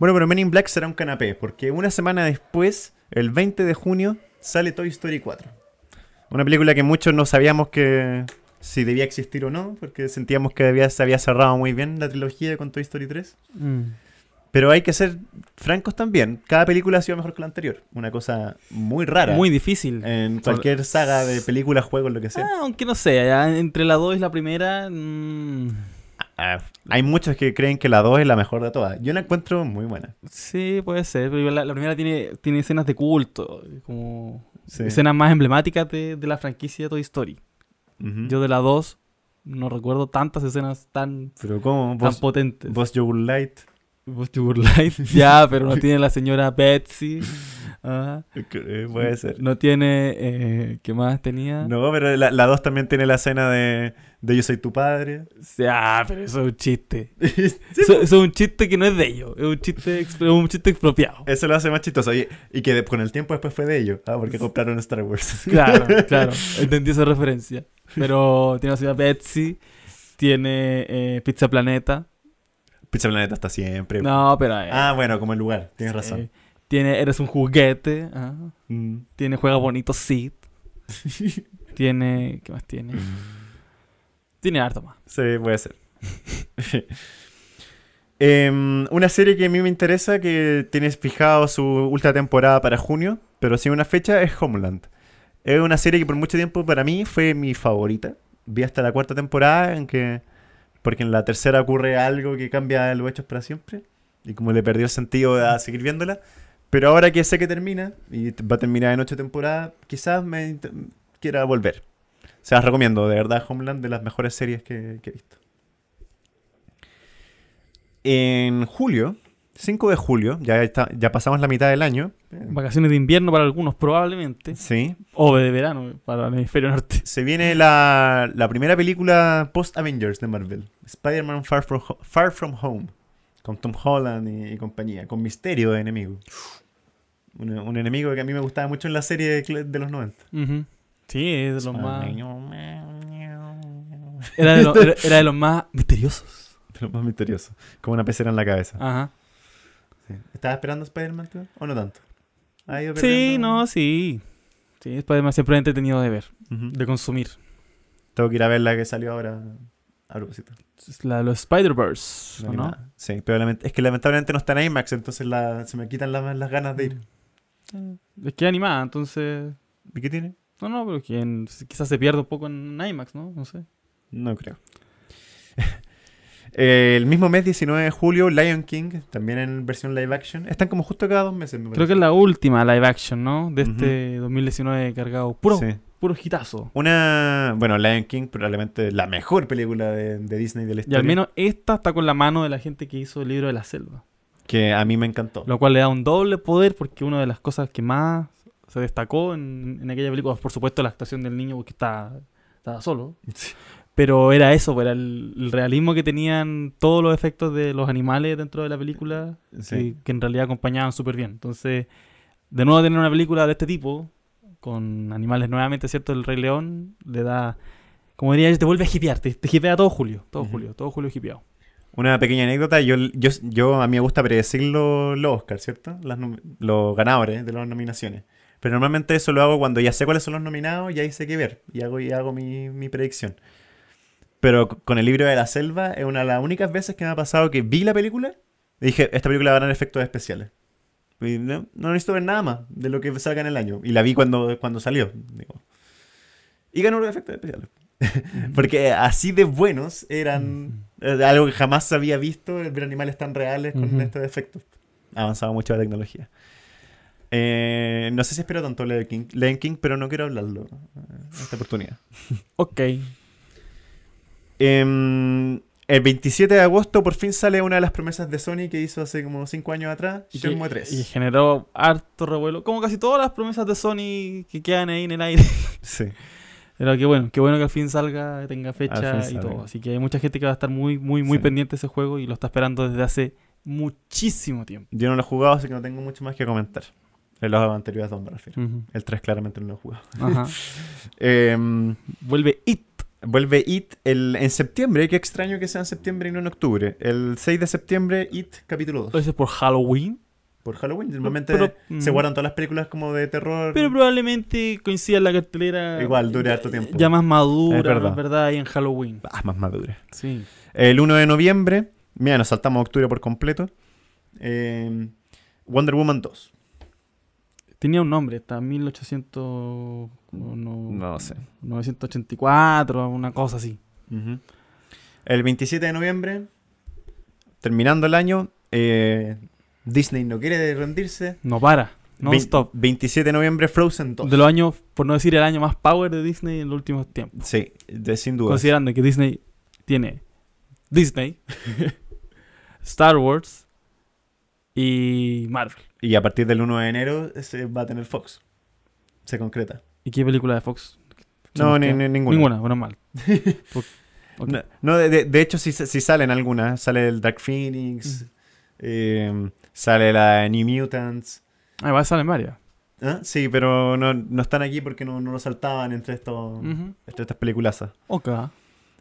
Bueno, pero Men in Black será un canapé, porque una semana después, el 20 de junio, sale Toy Story 4. Una película que muchos no sabíamos que si debía existir o no, porque sentíamos que había, se había cerrado muy bien la trilogía con Toy Story 3. Mm. Pero hay que ser francos también. Cada película ha sido mejor que la anterior. Una cosa muy rara. Muy difícil. En cualquier saga de películas, juegos, lo que sea. Ah, aunque no sé, entre la 2 y la primera. Mm. Ah, ah, hay muchos que creen que la 2 es la mejor de todas. Yo la encuentro muy buena. Sí, puede ser. Pero la, primera tiene, tiene escenas de culto. Como escena escenas más emblemática de, la franquicia de Toy Story. Yo de la 2 no recuerdo tantas escenas tan, ¿Pero como tan potentes. Buzz Light. Vos Light, *laughs* ya, pero no *laughs* tiene la señora Betsy. Eh, puede ser. No tiene. Eh, ¿Qué más tenía? No, pero la, 2 también tiene la escena de, Yo soy tu padre. Ah, pero eso es un chiste. *laughs* eso, es un chiste que no es de ellos. Es un chiste, un chiste expropiado. Eso lo hace más chistoso. Y, que con el tiempo después fue de ellos. Ah, porque compraron Star Wars. *laughs* claro, claro. *laughs* Entendí esa referencia. Pero tiene la ciudad Betsy. Tiene eh, Pizza Planeta. Pizza Planeta está siempre. No, pero. ah, bueno, como el lugar. Tienes razón. Tiene, eres un juguete. Mm. Tiene, juega bonito sí. *laughs* tiene, ¿qué más tiene? Mm. tiene harto más. Sí, puede ser. *laughs* Em, una serie que a mí me interesa, que tienes fijado su última temporada para junio, pero sin una fecha, es Homeland. Es una serie que por mucho tiempo para mí fue mi favorita. Vi hasta la cuarta temporada, en que, porque en la tercera ocurre algo que cambia los hechos para siempre. Y como le perdió el sentido a seguir viéndola, pero ahora que sé que termina, y va a terminar en ocho temporadas, quizás me quiera volver. Se las recomiendo, de verdad, Homeland, de las mejores series que, he visto. En julio, 5 de julio, ya, está, ya pasamos la mitad del año. Vacaciones de invierno para algunos, probablemente. Sí. O de verano para el hemisferio norte. Se viene la, la primera película post-Avengers de Marvel: Spider-Man Far, Far From Home con Tom Holland y, compañía, con Misterio de enemigo. Un, enemigo que a mí me gustaba mucho en la serie de, los 90. Sí, es de los más... Era de, los más misteriosos. De los más misteriosos. Como una pecera en la cabeza. Ajá. ¿Estabas esperando Spider-Man o no tanto? Ah, sí, no, sí. Sí, Spider-Man siempre he entretenido de ver, de consumir. Tengo que ir a ver la que salió ahora a propósito. la de los Spider-Verse, ¿no? Sí, pero es que lamentablemente no está en IMAX, entonces se me quitan las ganas de ir. Mm, es que animada, entonces. ¿Y qué tiene? No, no, pero quizás se pierda un poco en IMAX, ¿no? No sé. No creo. *laughs* el mismo mes, 19 de julio, Lion King, también en versión live action. Están como justo cada dos meses, Creo que es la última live action, ¿no? De este 2019 cargado puro, Puro hitazo. Una. Bueno, Lion King, probablemente la mejor película de, Disney del estilo Y al menos esta está con la mano de la gente que hizo el libro de la selva. Que a mí me encantó. Lo cual le da un doble poder porque una de las cosas que más se destacó en, aquella película, por supuesto, la actuación del niño porque está, estaba solo. Pero era eso, pues, era el, realismo que tenían todos los efectos de los animales dentro de la película, que, que en realidad acompañaban súper bien. Entonces, de nuevo tener una película de este tipo, con animales nuevamente, ¿cierto? El Rey León le da, como diría te vuelve a hipear, te, hipea todo Julio, todo Julio, todo Julio hipeado. Una pequeña anécdota, yo, yo, a mí me gusta predecir los lo Oscars, ¿cierto? los ganadores de las nominaciones. Pero normalmente eso lo hago cuando ya sé cuáles son los nominados ya hice sé qué ver. Y hago, y hago mi, mi predicción. Pero con el libro de la selva es una de las únicas veces que me ha pasado que vi la película y dije, esta película va a ganar efectos especiales. No, no, necesito ver nada más de lo que salga en el año. Y la vi cuando, cuando salió. Y ganó los efectos especiales. Porque así de buenos eran eh, algo que jamás había visto, eh, ver animales tan reales con este defecto, estos efectos. Avanzaba mucho la tecnología. Eh, no sé si espero tanto Lion King, pero no quiero hablarlo en esta oportunidad. *laughs* Ok. Em, el 27 de agosto por fin sale una de las promesas de Sony que hizo hace como 5 años atrás, y, 3. Y generó harto revuelo, como casi todas las promesas de Sony que quedan ahí en el aire. *laughs* Sí. Pero qué bueno, qué bueno que al fin salga, tenga fecha y todo. Así que hay mucha gente que va a estar muy, muy, muy pendiente de ese juego y lo está esperando desde hace muchísimo tiempo. Yo no lo he jugado, así que no tengo mucho más que comentar. En los anteriores dos me refiero. El 3 claramente no lo he jugado. *laughs* Em, Vuelve It Vuelve It en septiembre. Qué extraño que sea en septiembre y no en octubre. El 6 de septiembre, It, capítulo 2. ¿Eso es por Halloween? Por Halloween. Normalmente mm, se guardan todas las películas como de terror. Pero probablemente coincida la cartelera. Igual, eh, dure harto tiempo. Ya más madura, verdad. y en Halloween. Ah, más madura. Sí. El 1 de noviembre. Mira, nos saltamos a octubre por completo. Em, Wonder Woman 2. Tenía un nombre, está 1800. No, sé. 984, una cosa así. El 27 de noviembre, terminando el año, eh, Disney no quiere rendirse. No para. No 27 de noviembre, Frozen 2. De los años, por no decir el año más power de Disney en los últimos tiempos. Sí, sin duda. Considerando que Disney tiene Disney, *laughs* Star Wars y Marvel. Y a partir del 1 de enero se va a tener Fox. Se concreta. ¿Y qué película de Fox? No, ninguna. Ninguna, bueno, mal. *laughs* No, de, hecho sí, salen algunas. Sale el Dark Phoenix, eh, sale la New Mutants. Ah, va a varias. ¿Ah? Sí, pero no, están aquí porque no, no lo saltaban entre, estas peliculazas. Ok.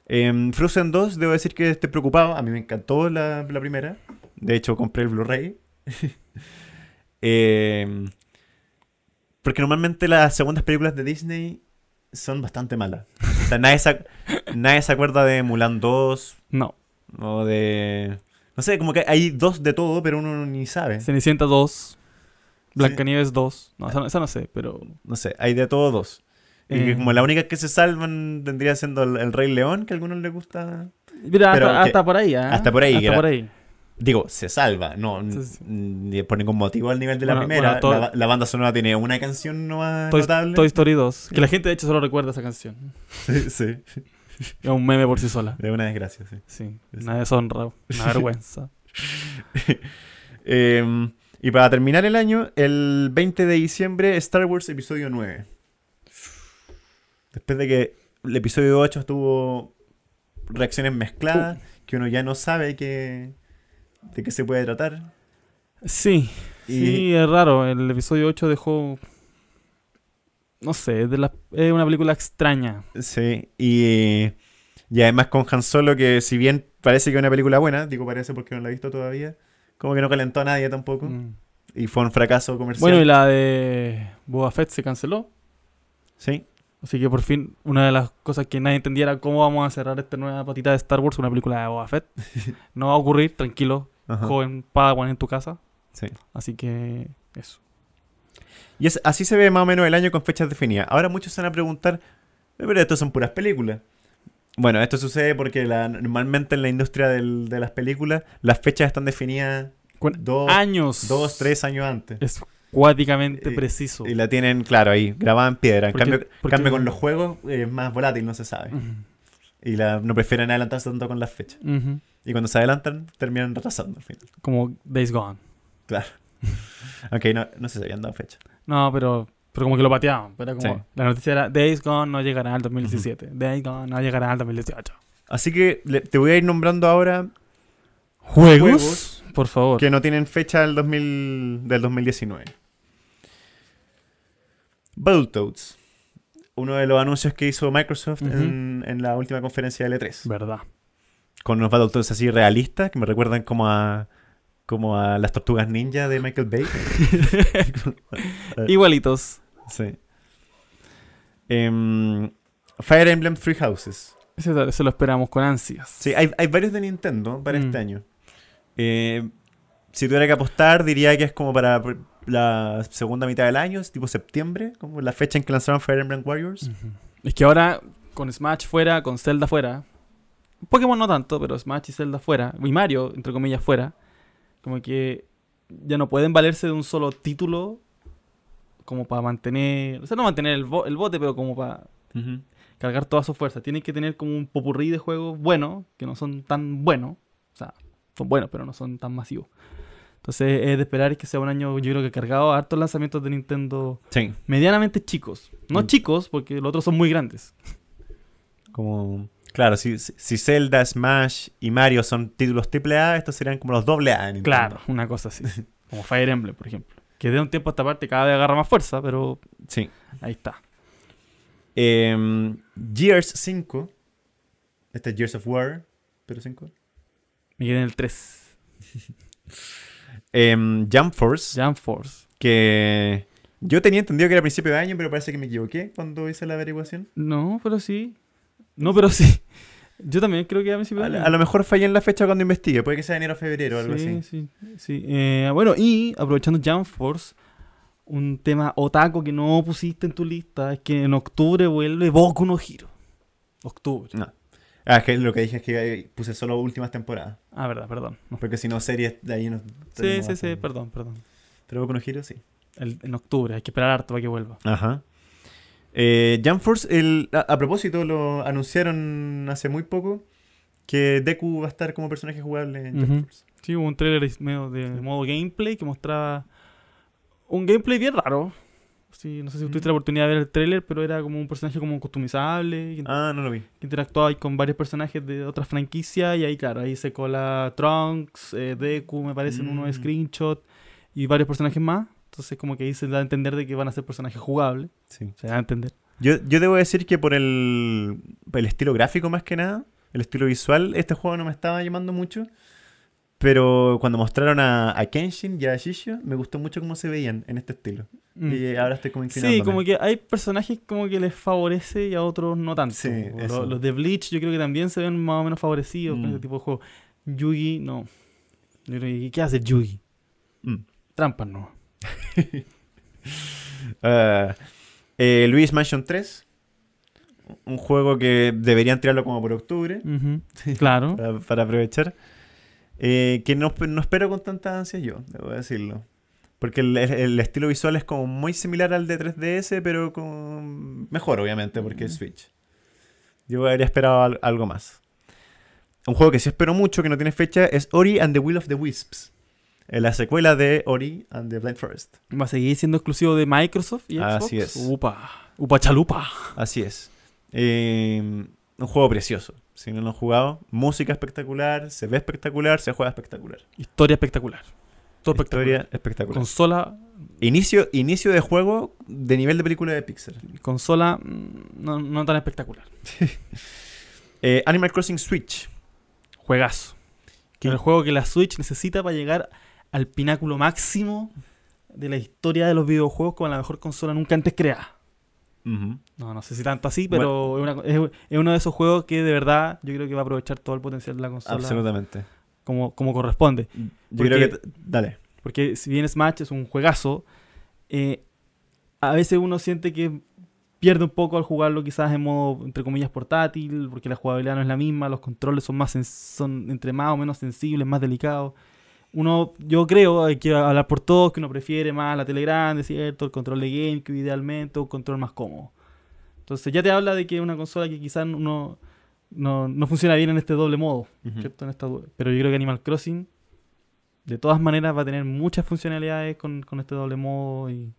Em, Frozen 2, debo decir que estoy preocupado. A mí me encantó la, la primera. De hecho, compré el Blu-ray. *laughs* eh, porque normalmente las segundas películas de Disney son bastante malas. O sea, nadie, se acuerda de Mulan 2. No. O de. No sé, como que hay dos de todo, pero uno ni sabe. Cenicienta 2. Blancanieves 2. No, esa, no sé, pero. No sé, hay de todo dos. Y eh. como la única que se salvan tendría siendo el, Rey León, que a algunos les gusta. Mira, hasta, por ahí, ¿eh? Hasta por ahí, hasta por ahí. Digo, se salva, no por ningún motivo al nivel de la primera. la, banda sonora tiene una canción no Toy, notable. Toy Story 2, que la gente de hecho solo recuerda esa canción. Sí, sí. Es un meme por sí sola. Es una desgracia, sí. Sí, una deshonra, una *laughs* vergüenza. *laughs* Em, y para terminar el año, el 20 de diciembre, Star Wars Episodio 9. Después de que el episodio 8 estuvo reacciones mezcladas, uh. que uno ya no sabe que de qué se puede tratar. Sí, sí, es raro. El episodio 8 dejó. No sé, es, de la... es una película extraña. Sí, y. Eh, además con Han Solo, que si bien parece que es una película buena, digo parece porque no la he visto todavía, como que no calentó a nadie tampoco. Mm. Y fue un fracaso comercial. Bueno, y la de Boba Fett se canceló. Sí. Así que por fin, una de las cosas que nadie entendiera cómo vamos a cerrar esta nueva patita de Star Wars, una película de Boba Fett. *laughs* No va a ocurrir, tranquilo, joven Padawan en tu casa. Sí. Así que eso. Y es, así se ve más o menos el año con fechas definidas. Ahora muchos se van a preguntar, eh, pero esto son puras películas. Bueno, esto sucede porque normalmente en la industria de las películas las fechas están definidas dos años. Dos, tres años antes cuáticamente preciso. Y, la tienen, claro, ahí, grabada en piedra. En cambio, con los juegos eh, es más volátil, no se sabe. Y no prefieren adelantarse tanto con las fechas. Y cuando se adelantan, terminan retrasando al final. Como Days Gone. Claro. Aunque *laughs* no, no se habían dado fecha. No, pero, pero como que lo pateaban. pero como, La noticia era Days Gone no llegará al 2017. Days Gone no llegará al 2018. Así que te voy a ir nombrando ahora juegos, por favor. Que no tienen fecha del, 2000, del 2019. Battletoads. Uno de los anuncios que hizo Microsoft en, la última conferencia de L3. E Verdad. Con unos Battletoads así realistas que me recuerdan como a como a las tortugas ninja de Michael Bay. *laughs* Igualitos. Sí. Em, Fire Emblem Three Houses. Eso lo esperamos con ansias. Sí, hay, varios de Nintendo para mm. este año. Eh, si tuviera que apostar, diría que es como para la segunda mitad del año, es tipo septiembre, como la fecha en que lanzaron Fire Emblem Warriors. Es que ahora, con Smash fuera, con Zelda fuera, Pokémon no tanto, pero Smash y Zelda fuera, y Mario, entre comillas, fuera, como que ya no pueden valerse de un solo título como para mantener, o sea, no mantener el, bote, pero como para cargar toda su fuerza. Tienen que tener como un popurrí de juegos buenos, que no son tan buenos, o sea, son buenos, pero no son tan masivos. Entonces es de esperar que sea un año, yo creo que cargado hartos lanzamientos de Nintendo medianamente chicos. No mm. chicos, porque los otros son muy grandes. Como... Claro, si, si Zelda, Smash y Mario son títulos triple A, estos serían como los doble A. Claro, una cosa así. *laughs* como Fire Emblem, por ejemplo. Que de un tiempo a esta parte cada vez agarra más fuerza, pero... Sí. Ahí está. Years em, Gears 5. Este es Gears of War, pero 5. Me quedé en el 3. *laughs* Em, Jump Force. Jump Force. Que yo tenía entendido que era a principio de año, pero parece que me equivoqué cuando hice la averiguación. No, pero sí. No, pero sí. *laughs* Yo también creo que a principio de año. A lo mejor fallé en la fecha cuando investigué. Puede que sea enero o febrero o algo así. Sí, sí. Eh, bueno, y aprovechando Jump Force, un tema otaco que no pusiste en tu lista es que en octubre vuelve Boku no giro Octubre. No. Ah, es que lo que dije es que eh, puse solo últimas temporadas. Ah, verdad, perdón. Porque si no, series de ahí no. Sí, sí, sí, perdón, perdón. Pero con giro, sí. en octubre, hay que esperar harto para que vuelva. Ajá. Eh, Jump Force, el, a, propósito, lo anunciaron hace muy poco que Deku va a estar como personaje jugable en Jump Force. Sí, hubo un trailer medio de, modo gameplay que mostraba un gameplay bien raro. Sí, no sé si tuviste mm. la oportunidad de ver el tráiler, pero era como un personaje como customizable. Ah, no lo vi. Que interactuaba ahí con varios personajes de otras franquicias y ahí, claro, ahí se cola Trunks, eh, Deku, me parece, en uno de mm. screenshot y varios personajes más. Entonces como que ahí se da a entender de que van a ser personajes jugables. Sí. Se da a entender. Yo, yo debo decir que por el, el estilo gráfico más que nada, el estilo visual, este juego no me estaba llamando mucho. Pero cuando mostraron a, Kenshin y a Shishio, me gustó mucho cómo se veían en este estilo. Mm. Y ahora estoy como Sí, como que hay personajes como que les favorece y a otros no tanto. los, de Bleach yo creo que también se ven más o menos favorecidos con este tipo de juego. Yugi, no. ¿Qué hace Yugi? Mm. Trampas no. *laughs* Ah, eh, Luis Mansion 3. Un juego que deberían tirarlo como por octubre. *laughs* claro. para aprovechar. Eh, que no, no, espero con tanta ansia yo, debo decirlo. Porque el, el, estilo visual es como muy similar al de 3DS, pero con... mejor, obviamente, porque es Switch. Yo habría esperado algo más. Un juego que sí espero mucho, que no tiene fecha, es Ori and the Will of the Wisps. Eh, la secuela de Ori and the Blind Forest. ¿Va a seguir siendo exclusivo de Microsoft y Xbox? Así es. Upa. Upa chalupa. Así es. Eh, un juego precioso. Si no lo han jugado, música espectacular, se ve espectacular, se juega espectacular. Historia espectacular. Todo espectacular. Historia espectacular. Consola. Inicio, inicio de juego de nivel de película de Pixar. Consola mm, no, tan espectacular. *laughs* Eh, Animal Crossing Switch. Juegazo. Que es el eh. juego que la Switch necesita para llegar al pináculo máximo de la historia de los videojuegos con la mejor consola nunca antes creada. No, no sé si tanto así, pero es, uno de esos juegos que de verdad yo creo que va a aprovechar todo el potencial de la consola. Absolutamente. Como, como corresponde. Mm, yo porque, creo que. Dale. Porque si bien Smash es un juegazo, eh, a veces uno siente que pierde un poco al jugarlo quizás en modo, entre comillas, portátil, porque la jugabilidad no es la misma, los controles son más son entre más o menos sensibles, más delicados. Uno, yo creo, hay que hablar por todos, que uno prefiere más la tele grande, ¿cierto? El control de que idealmente, un control más cómodo. Entonces ya te habla de que es una consola que quizás no, no, funciona bien en este doble modo, pero yo creo que Animal Crossing, de todas maneras, va a tener muchas funcionalidades con, este doble modo y...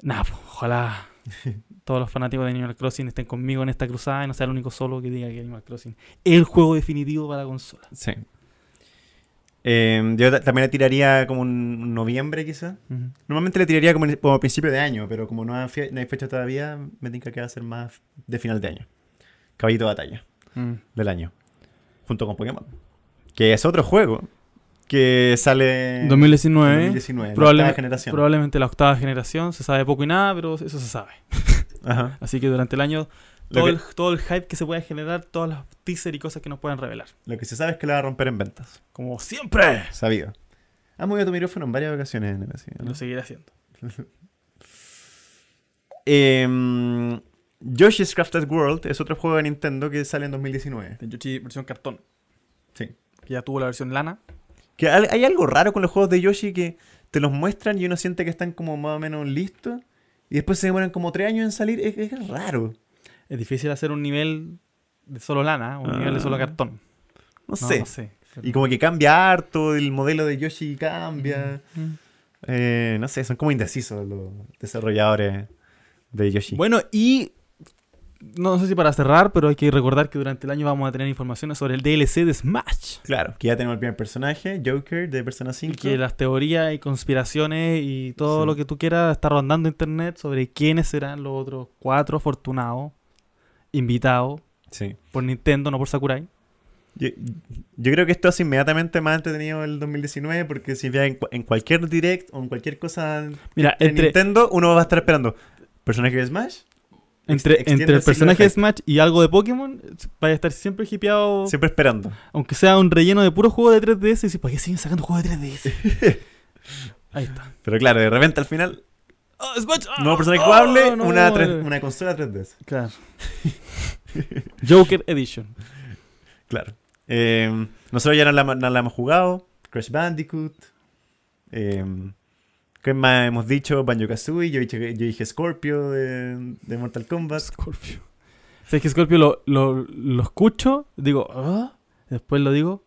Nada, pues, ojalá *laughs* todos los fanáticos de Animal Crossing estén conmigo en esta cruzada y no sea el único solo que diga que Animal Crossing es el juego definitivo para la consola. Sí, Em, yo también le tiraría como un noviembre, quizá Normalmente le tiraría como, principio de año, pero como no, hay fecha todavía, me tinca que va a ser más de final de año. Caballito de batalla mm. del año. Junto con Pokémon. Que es otro juego que sale. 2019. 2019 la octava generación. Probablemente la octava generación. Se sabe poco y nada, pero eso se sabe. Así que durante el año todo, el, hype que se pueda generar, todos los teasers y cosas que nos puedan revelar. Lo que se sabe es que la va a romper en ventas. Como siempre. Sabido. Ha movido tu micrófono en varias ocasiones, en ¿no? Lo seguiré haciendo. *laughs* Em, Yoshi's Crafted World es otro juego de Nintendo que sale en 2019. De Yoshi versión cartón. Sí. Que ya tuvo la versión lana. Que hay algo raro con los juegos de Yoshi que te los muestran y uno siente que están como más o menos listos. Y después se demoran como tres años en salir. es raro es difícil hacer un nivel de solo lana, un nivel de solo ah. cartón. No, sé. Y como que cambia harto, el modelo de Yoshi cambia. Eh, no sé, son como indecisos los desarrolladores de Yoshi. Bueno, y no sé si para cerrar, pero hay que recordar que durante el año vamos a tener informaciones sobre el DLC de Smash. Claro, que ya tenemos el primer personaje, Joker de Persona 5. Y que las teorías y conspiraciones y todo lo que tú quieras está rondando internet sobre quiénes serán los otros cuatro afortunados invitado por Nintendo, no por Sakurai. Yo, creo que esto es inmediatamente más entretenido el 2019 porque si vean en, cualquier direct o en cualquier cosa Mira, en Nintendo uno va a estar esperando personaje de Smash. Entre, entre el personaje de Smash y algo de Pokémon, va a estar siempre hipeado. Siempre esperando. Aunque sea un relleno de puro juego de 3DS, y ¿para qué siguen sacando juegos de 3DS? *laughs* Ahí está. Pero claro, de repente al final Oh, oh, oh, jugable, no, una, una consola 3DS. Claro. *laughs* Joker Edition. Claro. Em, nosotros ya no la, la, hemos jugado. Crash Bandicoot. Em, ¿Qué más hemos dicho? Banjo Kazooie. Yo dije, yo dije Scorpio de, Mortal Kombat. Scorpio. O que Scorpio lo, lo, lo escucho, digo, ¿Ah? después lo digo.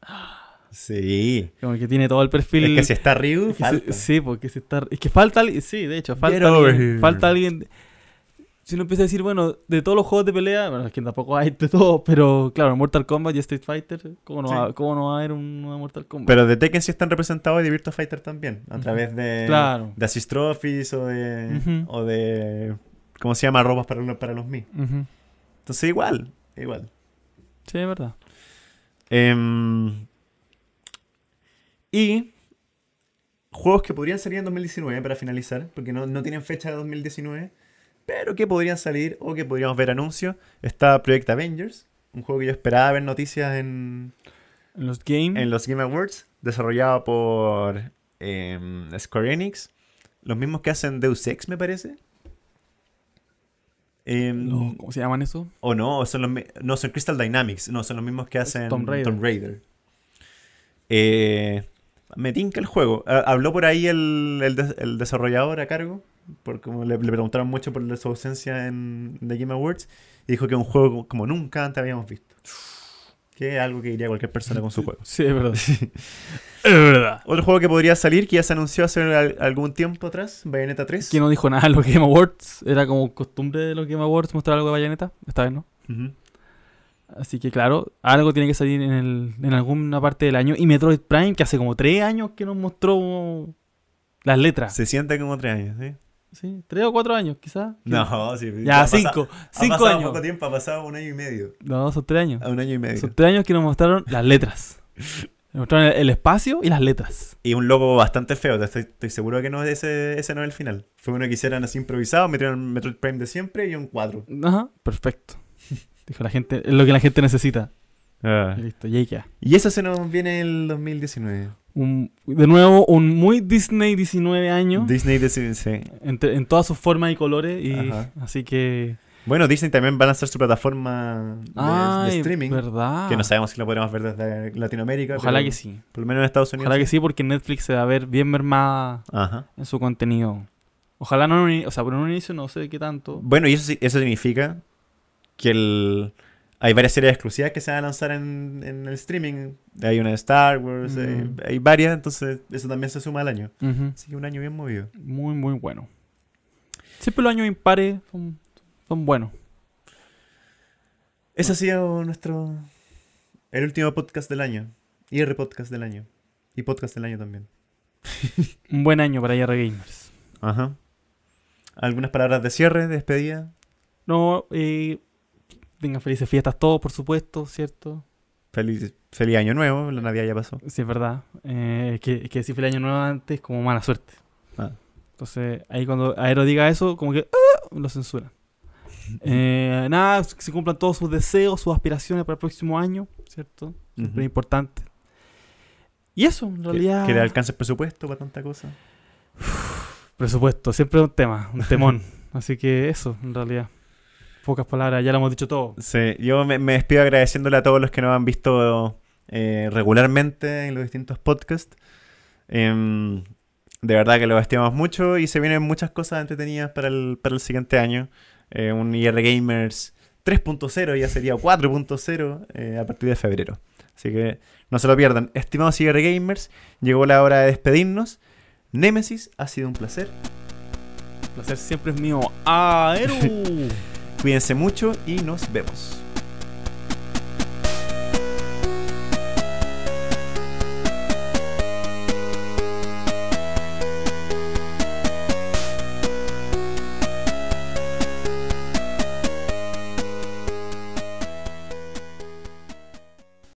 Ah. Sí. Como que tiene todo el perfil. Es que si está Ryu, falta. sí, porque si está. Es que falta alguien. Sí, de hecho, falta alguien. Falta alguien. Si uno empieza a decir, bueno, de todos los juegos de pelea, bueno, es que tampoco hay de todo, pero claro, Mortal Kombat y Street Fighter, ¿cómo no, va, no a haber un Mortal Kombat? Pero de Tekken sí están representados y de Virtua Fighter también, a través de, claro. de Assist o de, o de. ¿Cómo se llama? Robas para, para los Mi. Entonces, igual, igual. Sí, es verdad. Em, y juegos que podrían salir en 2019 para finalizar, porque no, tienen fecha de 2019, pero que podrían salir o que podríamos ver anuncios. Está Project Avengers, un juego que yo esperaba ver noticias en, en, los, game. en los Game Awards, desarrollado por eh, Square Enix, los mismos que hacen Deus Ex, me parece. Em, ¿Cómo se llaman eso? O no, son los, no, son Crystal Dynamics, no, son los mismos que hacen Tomb Raider. Tomb Raider. Eh, me tinca el juego. Ah, habló por ahí el, el, desarrollador a cargo, porque como le, preguntaron mucho por su ausencia en The Game Awards, y dijo que es un juego como nunca antes habíamos visto. Que es algo que diría cualquier persona con su juego. Sí, es verdad. *laughs* Es verdad. Otro juego que podría salir, que ya se anunció hace algún tiempo atrás, Bayonetta 3. Que no dijo nada en los Game Awards. Era como costumbre de los Game Awards mostrar algo de Bayonetta. Esta vez no. Así que claro, algo tiene que salir en, el, en alguna parte del año. Y Metroid Prime, que hace como tres años que nos mostró las letras. Se siente como tres años, ¿sí? Sí, tres o cuatro años, quizás. No, sí. Ya, cinco. cinco años ha pasado poco tiempo, ha pasado un año y medio. No, son tres años. un año y medio. Son tres años que nos mostraron las letras. *laughs* nos mostraron el, espacio y las letras. Y un logo bastante feo, estoy, seguro seguro que no ese, ese no es el final. Fue uno que hicieron así improvisado, metieron Metroid Prime de siempre y un cuadro Ajá, perfecto. Dijo la gente, es lo que la gente necesita. Ah. Y listo, y Y eso se nos viene en el 2019. de nuevo, un muy Disney 19 años. Disney 19, En, en todas sus formas y colores. así que... Bueno, Disney también van a hacer su plataforma de, de streaming. verdad. Que no sabemos si la podremos ver desde Latinoamérica. Ojalá que sí. Por lo menos en Estados Unidos. Ojalá que sí, porque Netflix se va a ver bien mermada en su contenido. Ojalá no, o sea, por un inicio no sé qué tanto. Bueno, y eso, eso significa que el, hay varias series exclusivas que se van a lanzar en, el streaming. Hay una de Star Wars, mm. hay, varias, entonces eso también se suma al año. Así que un año bien movido. Muy, muy bueno. Siempre los años impares son, son buenos. Ese ha sido nuestro. El último podcast del año. Y podcast del año. Y podcast del año también. *laughs* un buen año para IR Gamers. Ajá. ¿Algunas palabras de cierre, despedida? No, eh venga felices fiestas todos, por supuesto, ¿cierto? Feliz, feliz año nuevo, la Navidad ya pasó. Sí, es verdad. Eh, que, que decir feliz año nuevo antes como mala suerte. Ah. Entonces, ahí cuando Aero diga eso, como que ah", lo censura. *laughs* Eh, nada, que se cumplan todos sus deseos, sus aspiraciones para el próximo año, ¿cierto? Siempre importante. Y eso, en realidad. Que, le alcance el presupuesto para tanta cosa. presupuesto, siempre un tema, un temón. *laughs* Así que eso, en realidad pocas palabras, ya lo hemos dicho todo. Sí, yo me, despido agradeciéndole a todos los que nos han visto eh, regularmente en los distintos podcasts. Em, de verdad que lo estimamos mucho y se vienen muchas cosas entretenidas para el, el siguiente año. Eh, un IR Gamers 3.0 ya sería 4.0 eh, a partir de febrero. Así que no se lo pierdan. Estimados IR Gamers, llegó la hora de despedirnos. Nemesis, ha sido un placer. un placer siempre es mío. ¡Aeru! ¡Ah, *laughs* Cuídense mucho y nos vemos.